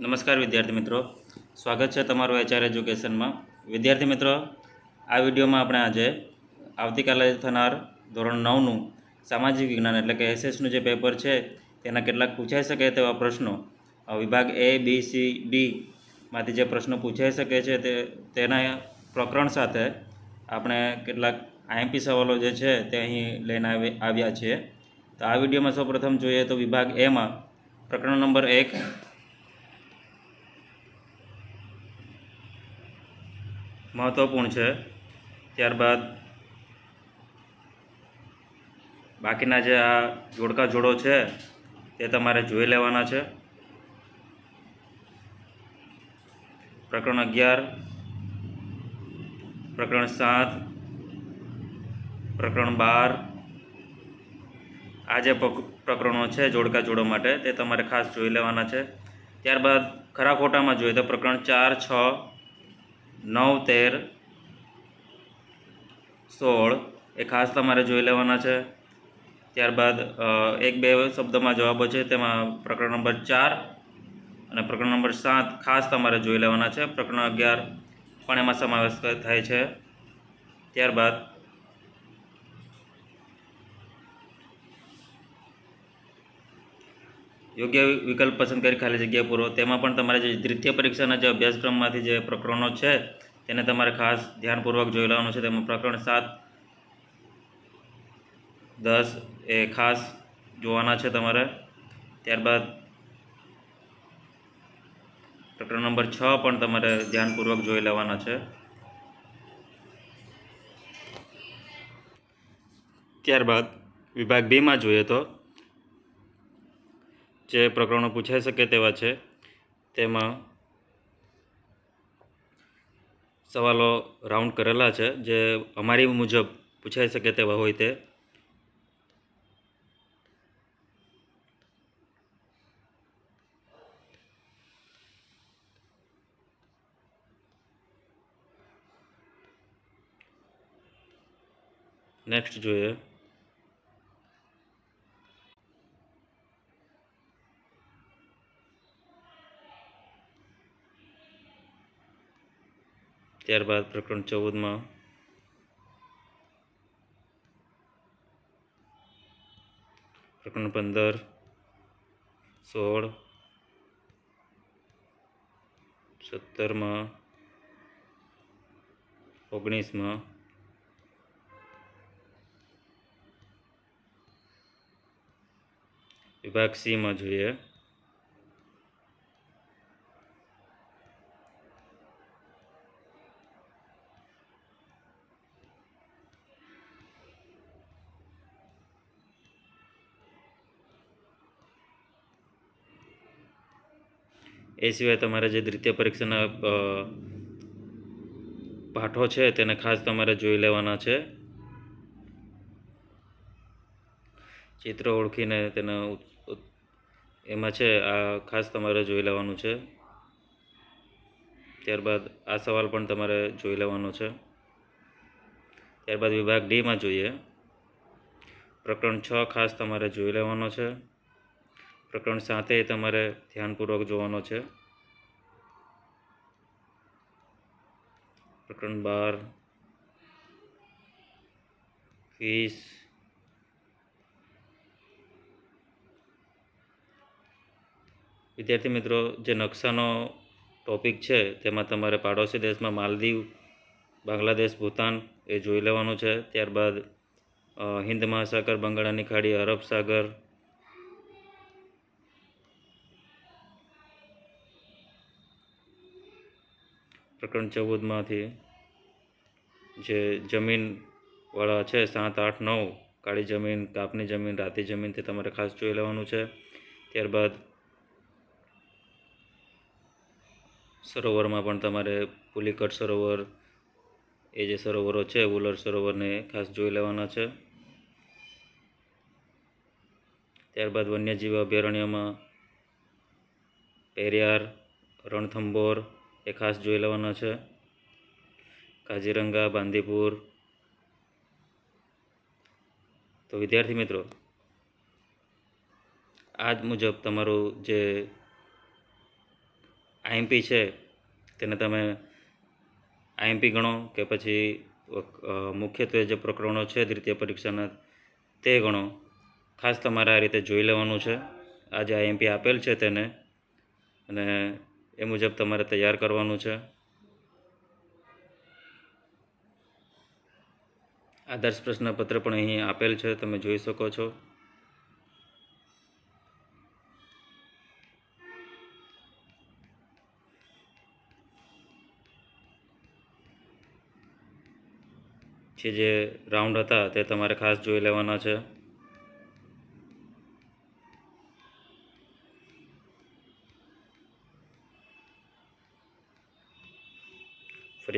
નમસ્કાર વિદ્યાર્થી મિત્રો સ્વાગત છે તમારું એચઆર એજ્યુકેશનમાં વિદ્યાર્થી મિત્રો આ વિડીયોમાં આપણે આજે આવતીકાલે થનાર ધોરણ નવનું સામાજિક વિજ્ઞાન એટલે કે એસએસનું જે પેપર છે તેના કેટલાક પૂછાઈ શકે તેવા પ્રશ્નો વિભાગ એ બી સી ડીમાંથી જે પ્રશ્નો પૂછાઈ શકે છે તે તેના પ્રકરણ સાથે આપણે કેટલાક આઈએમપી સવાલો જે છે તે અહીં લઈને આવ્યા છીએ તો આ વિડીયોમાં સૌપ્રથમ જોઈએ તો વિભાગ એમાં પ્રકરણ નંબર એક મહત્ત્વપૂર્ણ છે ત્યારબાદ બાકીના જે આ જોડકા જોડો છે તે તમારે જોઈ લેવાના છે પ્રકરણ અગિયાર પ્રકરણ સાત પ્રકરણ બાર આ જે પ્રકરણો છે જોડકા જોડો માટે તે તમારે ખાસ જોઈ લેવાના છે ત્યારબાદ ખરા ખોટામાં જોઈએ તો પ્રકરણ ચાર છ નવ તેર સોળ એ ખાસ તમારે જોઈ લેવાના છે ત્યારબાદ એક બે શબ્દમાં જવાબો છે તેમાં પ્રકરણ નંબર ચાર અને પ્રકરણ નંબર સાત ખાસ તમારે જોઈ લેવાના છે પ્રકરણ અગિયાર પણ એમાં સમાવેશ થાય છે ત્યારબાદ યોગ્ય વિકલ્પ પસંદ કરી ખાલી જગ્યા પૂરો તેમાં પણ તમારે જે દ્વિતીય પરીક્ષાના જે અભ્યાસક્રમમાંથી જે પ્રકરણો છે તેને તમારે ખાસ ધ્યાનપૂર્વક જોઈ લેવાનું છે તેમાં પ્રકરણ સાત દસ એ ખાસ જોવાના છે તમારે ત્યારબાદ પ્રકરણ નંબર છ પણ તમારે ધ્યાનપૂર્વક જોઈ લેવાના છે ત્યારબાદ વિભાગ બીમાં જોઈએ તો જે પ્રકરણો પૂછાઈ શકે તેવા છે તેમાં સવાલો રાઉન્ડ કરેલા છે જે અમારી મુજબ પૂછાઈ શકે તેવા હોય તે નેક્સ્ટ જોઈએ ત્યારબાદ પ્રકરણ ચૌદમાં પ્રકરણ પંદર સોળ સત્તરમાં ઓગણીસમાં વિભાગ સીમાં જોઈએ એ સિવાય તમારા જે દ્વિતીય પરીક્ષાના પાઠો છે તેને ખાસ તમારે જોઈ લેવાના છે ચિત્ર ઓળખીને તેના એમાં છે આ ખાસ તમારે જોઈ લેવાનું છે ત્યારબાદ આ સવાલ પણ તમારે જોઈ લેવાનો છે ત્યારબાદ વિભાગ ડીમાં જોઈએ પ્રકરણ છ ખાસ તમારે જોઈ લેવાનો છે પ્રકરણ સાથે તમારે ધ્યાનપૂર્વક જોવાનો છે પ્રકરણ બાર વીસ વિદ્યાર્થી મિત્રો જે નકશાનો ટોપિક છે તેમાં તમારે પાડોશી દેશમાં માલદીવ બાંગ્લાદેશ ભૂતાન એ જોઈ લેવાનું છે ત્યારબાદ હિન્દ મહાસાગર બંગાળાની ખાડી અરબ સાગર પ્રકરણ ચૌદમાંથી જે જમીનવાળા છે સાત આઠ નવ કાળી જમીન કાપની જમીન રાતી જમીનથી તમારે ખાસ જોઈ લેવાનું છે ત્યારબાદ સરોવરમાં પણ તમારે પુલિકટ સરોવર એ જે સરોવરો છે ઉલર સરોવરને ખાસ જોઈ લેવાના છે ત્યારબાદ વન્યજીવ અભયારણ્યમાં પેરિયાર રણથંભોર એ ખાસ જોઈ લેવાનો છે કાજીરંગા બાંદીપુર તો વિદ્યાર્થી મિત્રો આજ મુજબ તમારું જે આઈએમપી છે તેને તમે આઈએમપી ગણો કે પછી મુખ્યત્વે જે પ્રકરણો છે દ્વિતીય પરીક્ષાના તે ગણો ખાસ તમારે આ રીતે જોઈ લેવાનું છે આ જે આઈએમપી આપેલ છે તેને અને એ મુજબ તમારે તૈયાર કરવાનું છે આદર્શ પ્રશ્નપત્ર પણ અહીં આપેલ છે તમે જોઈ શકો છો છે જે રાઉન્ડ હતા તે તમારે ખાસ જોઈ લેવાના છે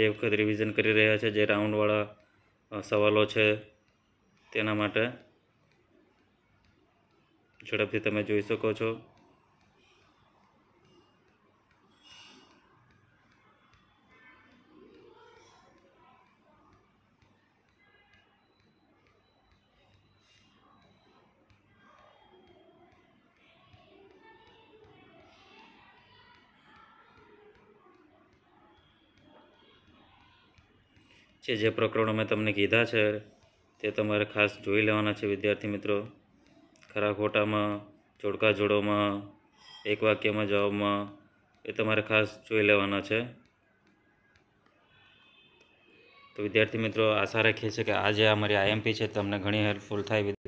ફરી વખત રિવિઝન કરી રહ્યા છે જે રાઉન્ડવાળા સવાલો છે તેના માટે ઝડપથી તમે જોઈ શકો છો છે જે પ્રકરણો મેં તમને કીધા છે તે તમારે ખાસ જોઈ લેવાના છે વિદ્યાર્થી મિત્રો ખરા ખોટામાં જોડકા જોડોમાં એક વાક્યમાં જવાબમાં એ તમારે ખાસ જોઈ લેવાના છે તો વિદ્યાર્થી મિત્રો આશા રાખીએ છીએ કે આજે અમારી આઈએમપી છે તમને ઘણી હેલ્પફુલ થાય